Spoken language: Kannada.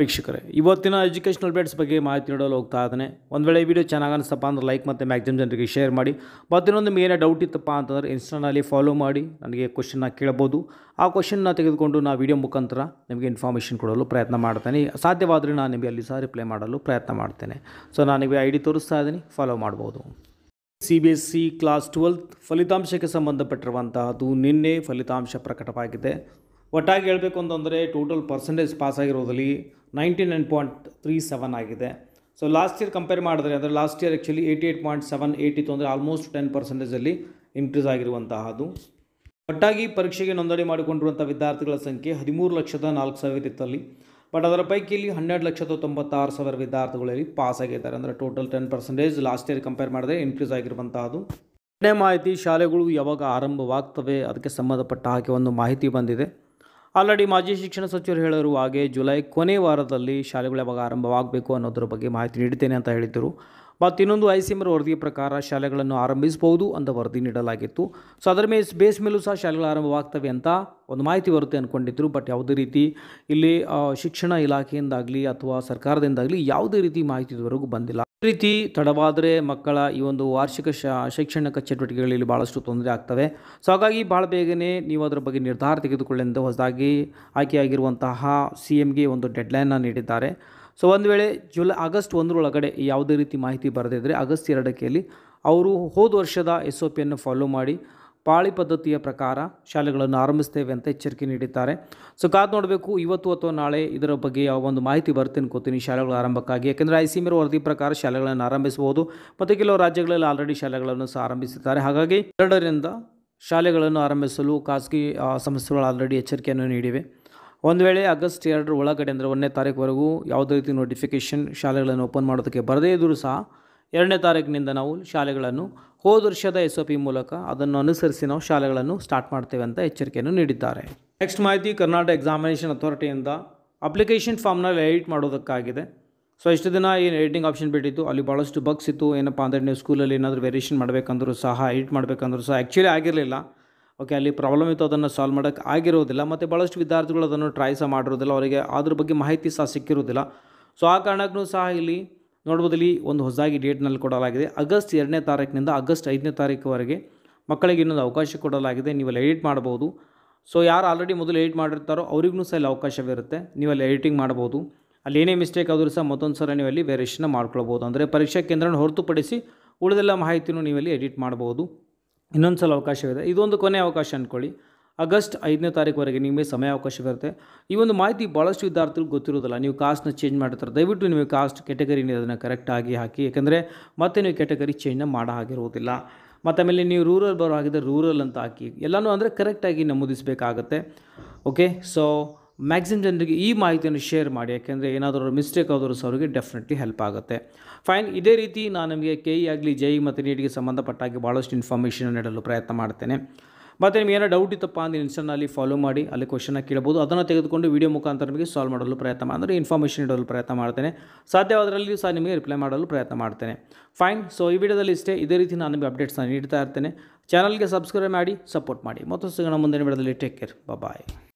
ವೀಕ್ಷಕರೇ ಇವತ್ತಿನ ಎಜುಕೇಷನಲ್ ಅಪ್ಡೇಟ್ಸ್ ಬಗ್ಗೆ ಮಾಹಿತಿ ನೀಡಲು ಹೋಗ್ತಾ ಇದ್ದಾನೆ ಒಂದು ವೇಳೆ ವಿಡಿಯೋ ಚೆನ್ನಾಗಿ ಅನಿಸ್ತಪ್ಪ ಅಂದ್ರೆ ಲೈಕ್ ಮತ್ತು ಮ್ಯಾಕ್ಸಿಮಮ್ ಜನರಿಗೆ ಶೇರ್ ಮಾಡಿ ಮತ್ತಿನ್ನೊಂದು ನಿಮಗೆ ಏನೇ ಡೌಟ್ ಇತ್ತಪ್ಪ ಅಂತಂದರೆ ಇನ್ಸ್ಟಾನಲ್ಲಿ ಫಾಲೋ ಮಾಡಿ ನನಗೆ ಕ್ವಶನ್ನ ಕೇಳ್ಬೋದು ಆ ಕ್ವಶನ್ನ ತೆಗೆದುಕೊಂಡು ನಾನು ವಿಡಿಯೋ ಮುಖಾಂತರ ನಿಮಗೆ ಇನ್ಫಾರ್ಮೇಷನ್ ಕೊಡಲು ಪ್ರಯತ್ನ ಮಾಡ್ತೇನೆ ಸಾಧ್ಯವಾದರೆ ನಾನು ನಿಮಗೆ ಅಲ್ಲಿ ಸಹ ರಿಪ್ಲೈ ಮಾಡಲು ಪ್ರಯತ್ನ ಮಾಡ್ತೇನೆ ಸೊ ನಾನು ನಿಮಗೆ ಐ ಡಿ ತೋರಿಸ್ತಾ ಇದ್ದೀನಿ ಫಾಲೋ ಮಾಡ್ಬೋದು C B S C class twelfth ಫಲಿತಾಂಶಕ್ಕೆ ಸಂಬಂಧಪಟ್ಟಿರುವಂತಹದ್ದು ನಿನ್ನೆ ಫಲಿತಾಂಶ ಪ್ರಕಟವಾಗಿದೆ ಒಟ್ಟಾಗಿ ಹೇಳಬೇಕು ಅಂತಂದರೆ ಟೋಟಲ್ ಪರ್ಸೆಂಟೇಜ್ ಪಾಸ್ ಆಗಿರೋದಲ್ಲಿ ninety nine point three seven ಆಗಿದೆ ಸೊ ಲಾಸ್ಟ್ ಇಯರ್ ಕಂಪೇರ್ ಮಾಡಿದ್ರೆ ಅಂದರೆ last year actually eighty eight point seven eight ಇತ್ತು ಅಂದರೆ ಆಲ್ಮೋಸ್ಟ್ ಟೆನ್ ಪರ್ಸೆಂಟೇಜಲ್ಲಿ ಇನ್ಕ್ರೀಸ್ ಆಗಿರುವಂತಹದು ಒಟ್ಟಾಗಿ ಪರೀಕ್ಷೆಗೆ ನೋಂದಣಿ ಮಾಡಿಕೊಂಡಿರುವಂಥ ವಿದ್ಯಾರ್ಥಿಗಳ ಸಂಖ್ಯೆ ಹದಿಮೂರು ಲಕ್ಷದ ನಾಲ್ಕು ಸಾವಿರ ಇತ್ತಲ್ಲಿ ಬಟ್ ಅದರ ಪೈಕಿ ಇಲ್ಲಿ ಹನ್ನೆರಡು ಲಕ್ಷದ ತೊಂಬತ್ತಾರು ಸಾವಿರ ವಿದ್ಯಾರ್ಥಿಗಳಲ್ಲಿ ಪಾಸ್ ಆಗಿದ್ದಾರೆ ಅಂದರೆ total ten percentage last year compare ಮಾಡಿದ್ರೆ ಇನ್ಕ್ರೀಸ್ ಆಗಿರುವಂತಹದ್ದು ಎರಡನೇ ಮಾಹಿತಿ ಶಾಲೆಗಳು ಯಾವಾಗ ಆರಂಭವಾಗ್ತವೆ ಅದಕ್ಕೆ ಸಂಬಂಧಪಟ್ಟ ಹಾಗೆ ಒಂದು ಮಾಹಿತಿ ಬಂದಿದೆ ಆಲ್ರೆಡಿ ಮಾಜಿ ಶಿಕ್ಷಣ ಸಚಿವರು ಹೇಳಿರುವ ಹಾಗೆ ಜುಲೈ ಕೊನೆ ವಾರದಲ್ಲಿ ಶಾಲೆಗಳು ಯಾವಾಗ ಆರಂಭವಾಗಬೇಕು ಅನ್ನೋದ್ರ ಬಗ್ಗೆ ಮಾಹಿತಿ ನೀಡುತ್ತೇನೆ ಅಂತ ಹೇಳಿದ್ದರು ಮತ್ತು ಇನ್ನೊಂದು ಐ ಸಿ ವರದಿಯ ಪ್ರಕಾರ ಶಾಲೆಗಳನ್ನು ಆರಂಭಿಸಬಹುದು ಅಂತ ವರದಿ ನೀಡಲಾಗಿತ್ತು ಸೊ ಅದರ ಮೇಲೆ ಬೇಸ್ ಮೇಲೂ ಸಹ ಶಾಲೆಗಳು ಆರಂಭವಾಗ್ತವೆ ಅಂತ ಒಂದು ಮಾಹಿತಿ ಬರುತ್ತೆ ಅಂದ್ಕೊಂಡಿದ್ದರು ಬಟ್ ಯಾವುದೇ ರೀತಿ ಇಲ್ಲಿ ಶಿಕ್ಷಣ ಇಲಾಖೆಯಿಂದಾಗಲಿ ಅಥವಾ ಸರ್ಕಾರದಿಂದಾಗಲಿ ಯಾವುದೇ ರೀತಿ ಮಾಹಿತಿ ಇದುವರೆಗೂ ಬಂದಿಲ್ಲ ರೀತಿ ತಡವಾದರೆ ಮಕ್ಕಳ ಈ ಒಂದು ವಾರ್ಷಿಕ ಶೈಕ್ಷಣಿಕ ಚಟುವಟಿಕೆಗಳಲ್ಲಿ ಭಾಳಷ್ಟು ತೊಂದರೆ ಆಗ್ತವೆ ಸೊ ಹಾಗಾಗಿ ಭಾಳ ಬೇಗನೆ ನೀವು ಅದರ ಬಗ್ಗೆ ನಿರ್ಧಾರ ತೆಗೆದುಕೊಳ್ಳಿ ಹೊಸದಾಗಿ ಆಯ್ಕೆಯಾಗಿರುವಂತಹ ಸಿ ಎಮ್ಗೆ ಒಂದು ಡೆಡ್ಲೈನ್ನ ನೀಡಿದ್ದಾರೆ ಸೊ ಒಂದು ವೇಳೆ ಜುಲೈ ಆಗಸ್ಟ್ ಒಂದರೊಳಗಡೆ ಯಾವುದೇ ರೀತಿ ಮಾಹಿತಿ ಬರೆದಿದ್ದರೆ ಆಗಸ್ಟ್ ಎರಡಕ್ಕೆಯಲ್ಲಿ ಅವರು ಹೋದ ವರ್ಷದ ಎಸ್ ಒ ಪಿಯನ್ನು ಫಾಲೋ ಮಾಡಿ ಪಾಳಿ ಪದ್ಧತಿಯ ಪ್ರಕಾರ ಶಾಲೆಗಳನ್ನು ಆರಂಭಿಸ್ತೇವೆ ಅಂತ ಎಚ್ಚರಿಕೆ ನೀಡಿದ್ದಾರೆ ಸೊ ಕಾದು ನೋಡಬೇಕು ಇವತ್ತು ಅಥವಾ ನಾಳೆ ಇದರ ಬಗ್ಗೆ ಒಂದು ಮಾಹಿತಿ ಬರುತ್ತೆ ಅನ್ಕೋತೀನಿ ಶಾಲೆಗಳ ಆರಂಭಕ್ಕಾಗಿ ಯಾಕೆಂದರೆ ಐ ಸಿ ಮೇರ ವರದಿ ಪ್ರಕಾರ ಶಾಲೆಗಳನ್ನು ಆರಂಭಿಸಬಹುದು ಮತ್ತು ಕೆಲವು ರಾಜ್ಯಗಳಲ್ಲಿ ಆಲ್ರೆಡಿ ಶಾಲೆಗಳನ್ನು ಸಹ ಆರಂಭಿಸಿದ್ದಾರೆ ಹಾಗಾಗಿ ಎರಡರಿಂದ ಶಾಲೆಗಳನ್ನು ಆರಂಭಿಸಲು ಖಾಸಗಿ ಸಂಸ್ಥೆಗಳು ಆಲ್ರೆಡಿ ಎಚ್ಚರಿಕೆಯನ್ನು ನೀಡಿವೆ ಒಂದು ವೇಳೆ ಆಗಸ್ಟ್ ಎರಡರ ಒಳಗಡೆ ಅಂದರೆ ಒಂದನೇ ವರೆಗೂ ಯಾವುದೇ ರೀತಿ ನೋಟಿಫಿಕೇಷನ್ ಶಾಲೆಗಳನ್ನು ಓಪನ್ ಮಾಡೋದಕ್ಕೆ ಬರದೇ ಇದ್ದರೂ ಸಹ ಎರಡನೇ ತಾರೀಕಿನಿಂದ ನಾವು ಶಾಲೆಗಳನ್ನು ಹೋದ ವರ್ಷದ ಎಸ್ ಒ ಪಿ ಮೂಲಕ ಅದನ್ನು ಅನುಸರಿಸಿ ನಾವು ಶಾಲೆಗಳನ್ನು ಸ್ಟಾರ್ಟ್ ಮಾಡ್ತೇವೆ ಅಂತ ಎಚ್ಚರಿಕೆಯನ್ನು ನೀಡಿದ್ದಾರೆ ನೆಕ್ಸ್ಟ್ ಮಾಹಿತಿ ಕರ್ನಾಟಕ ಎಕ್ಸಾಮಿನೇಷನ್ ಅಥಾರಿಟಿಯಿಂದ ಅಪ್ಲಿಕೇಶನ್ ಫಾರ್ಮ್ನಲ್ಲಿ ಎಡಿಟ್ ಮಾಡೋದಕ್ಕಾಗಿದೆ ಸೊ ಇಷ್ಟು ದಿನ ಏನು ಎಡಿಟಿಂಗ್ ಆಪ್ಷನ್ ಬಿಟ್ಟಿತ್ತು ಅಲ್ಲಿ ಭಾಳಷ್ಟು ಬಗ್ಸ್ ಇತ್ತು ಏನಪ್ಪ ಅಂದರೆ ನೀವು ಸ್ಕೂಲಲ್ಲಿ ಏನಾದರೂ ವೇರಿಯೇಷನ್ ಮಾಡಬೇಕಂದ್ರೂ ಸಹ ಎಡಿಟ್ ಮಾಡಬೇಕಂದ್ರೂ ಸಹ ಆ್ಯಕ್ಚುಲಿ ಆಗಿರಲಿಲ್ಲ ಓಕೆ ಅಲ್ಲಿ ಪ್ರಾಬ್ಲಮ್ ಇತ್ತು ಅದನ್ನು ಸಾಲ್ವ್ ಮಾಡೋಕ್ಕೆ ಆಗಿರೋದಿಲ್ಲ ಮತ್ತು ಭಾಳಷ್ಟು ವಿದ್ಯಾರ್ಥಿಗಳು ಅದನ್ನು ಟ್ರೈ ಸಹ ಮಾಡಿರೋದಿಲ್ಲ ಅವರಿಗೆ ಅದ್ರ ಬಗ್ಗೆ ಮಾಹಿತಿ ಸಹ ಸಿಕ್ಕಿರೋದಿಲ್ಲ ಸೊ ಆ ಕಾರಣಕ್ಕೂ ಸಹ ಇಲ್ಲಿ ಇಲ್ಲಿ ಒಂದು ಹೊಸದಾಗಿ ಡೇಟ್ನಲ್ಲಿ ಕೊಡಲಾಗಿದೆ ಆಗಸ್ಟ್ ಎರಡನೇ ತಾರೀಕಿನಿಂದ ಆಗಸ್ಟ್ ಐದನೇ ತಾರೀಕುವರೆಗೆ ಮಕ್ಕಳಿಗೆ ಇನ್ನೊಂದು ಅವಕಾಶ ಕೊಡಲಾಗಿದೆ ನೀವೆಲ್ಲ ಎಡಿಟ್ ಮಾಡ್ಬೋದು ಸೊ ಯಾರು ಆಲ್ರೆಡಿ ಮೊದಲು ಎಡಿಟ್ ಮಾಡಿರ್ತಾರೋ ಅವ್ರಿಗೂ ಸಹ ಇಲ್ಲಿ ಅವಕಾಶವಿರುತ್ತೆ ನೀವೆಲ್ಲ ಎಡಿಟಿಂಗ್ ಮಾಡ್ಬೋದು ಅಲ್ಲಿ ಏನೇ ಮಿಸ್ಟೇಕ್ ಆದರೂ ಸಹ ಮತ್ತೊಂದು ಸಲ ನೀವಲ್ಲಿ ವೇರಿಯೇಷನ್ನ ಮಾಡ್ಕೊಳ್ಬೋದು ಅಂದರೆ ಪರೀಕ್ಷಾ ಕೇಂದ್ರನ ಹೊರತುಪಡಿಸಿ ಉಳಿದೆಲ್ಲ ಮಾಹಿತಿಯೂ ನೀವಲ್ಲಿ ಎಡಿಟ್ ಮಾಡ್ಬೋದು ಇನ್ನೊಂದು ಸಲ ಅವಕಾಶವಿದೆ ಇದೊಂದು ಕೊನೆ ಅವಕಾಶ ಅಂದ್ಕೊಳ್ಳಿ ಆಗಸ್ಟ್ ಐದನೇ ತಾರೀಕುವರೆಗೆ ನಿಮಗೆ ಸಮಯ ಬರುತ್ತೆ ಈ ಒಂದು ಮಾಹಿತಿ ಭಾಳಷ್ಟು ವಿದ್ಯಾರ್ಥಿಗಳು ಗೊತ್ತಿರೋದಿಲ್ಲ ನೀವು ಕಾಸ್ಟ್ನ ಚೇಂಜ್ ಮಾಡಿರ್ತಾರೆ ದಯವಿಟ್ಟು ನೀವು ಕಾಸ್ಟ್ ಕೆಟಗರಿ ಅದನ್ನು ಕರೆಕ್ಟಾಗಿ ಹಾಕಿ ಯಾಕೆಂದರೆ ಮತ್ತೆ ನೀವು ಕೆಟಗರಿ ಚೇಂಜ್ನ ಮಾಡೋ ಆಗಿರುವುದಿಲ್ಲ ಮತ್ತು ಆಮೇಲೆ ನೀವು ರೂರಲ್ ಬರೋ ಹಾಗಿದ್ರೆ ರೂರಲ್ ಅಂತ ಹಾಕಿ ಎಲ್ಲನೂ ಅಂದರೆ ಕರೆಕ್ಟಾಗಿ ನಮೂದಿಸಬೇಕಾಗತ್ತೆ ಓಕೆ ಸೊ ಮ್ಯಾಕ್ಸಿಮಮ್ ಜನರಿಗೆ ಈ ಮಾಹಿತಿಯನ್ನು ಶೇರ್ ಮಾಡಿ ಯಾಕೆಂದರೆ ಏನಾದರೂ ಮಿಸ್ಟೇಕ್ ಆದರೂ ಸಹ ಅವರಿಗೆ ಡೆಫಿನೆಟ್ಲಿ ಹೆಲ್ಪ್ ಆಗುತ್ತೆ ಫೈನ್ ಇದೇ ರೀತಿ ನಾನು ನಿಮಗೆ ಕೆ ಇ e ಆಗಲಿ ಜೈ e ಮತ್ತು ನೀಟಿಗೆ ಸಂಬಂಧಪಟ್ಟಾಗಿ ಭಾಳಷ್ಟು ಇನ್ಫಾರ್ಮೇಷನ್ ನೀಡಲು ಪ್ರಯತ್ನ ಮಾಡ್ತೇನೆ ಮತ್ತು ನಿಮ್ಗೆ ಏನೋ ಡೌಟ್ ಇತ್ತಪ್ಪ ಅಂದರೆ ಇನ್ಸ್ಟಾನಲ್ಲಿ ಅಲ್ಲಿ ಫಾಲೋ ಮಾಡಿ ಅಲ್ಲಿ ಕ್ವಶನ್ನ ಕೇಳಬಹುದು ಅದನ್ನು ತೆಗೆದುಕೊಂಡು ವೀಡಿಯೋ ಮುಖಾಂತರ ನಿಮಗೆ ಸಾಲ್ವ್ ಮಾಡಲು ಪ್ರಯತ್ನ ಅಂದರೆ ಇನ್ಫಾರ್ಮೇಷನ್ ಇಡಲು ಪ್ರಯತ್ನ ಮಾಡ್ತೇನೆ ಸಾಧ್ಯವಾದರಲ್ಲಿಯೂ ಸಹ ನಿಮಗೆ ರಿಪ್ಲೈ ಮಾಡಲು ಪ್ರಯತ್ನ ಮಾಡ್ತೇನೆ ಫೈನ್ ಸೊ ಈ ವಿಡಿಯೋದಲ್ಲಿ ಇಷ್ಟೇ ಇದೇ ರೀತಿ ನಾನು ನಿಮಗೆ ಅಪ್ಡೇಟ್ಸ್ನ ನೀಡ್ತಾ ಇರ್ತೇನೆ ಚಾನಲ್ಗೆ ಸಬ್ಸ್ಕ್ರೈಬ್ ಮಾಡಿ ಸಪೋರ್ಟ್ ಮಾಡಿ ಮತ್ತು ಸಿಗೋಣ ಮುಂದಿನ ವಿಡಿಯೋದಲ್ಲಿ ಟೇಕ್ ಕೇರ್ ಬಾಯ್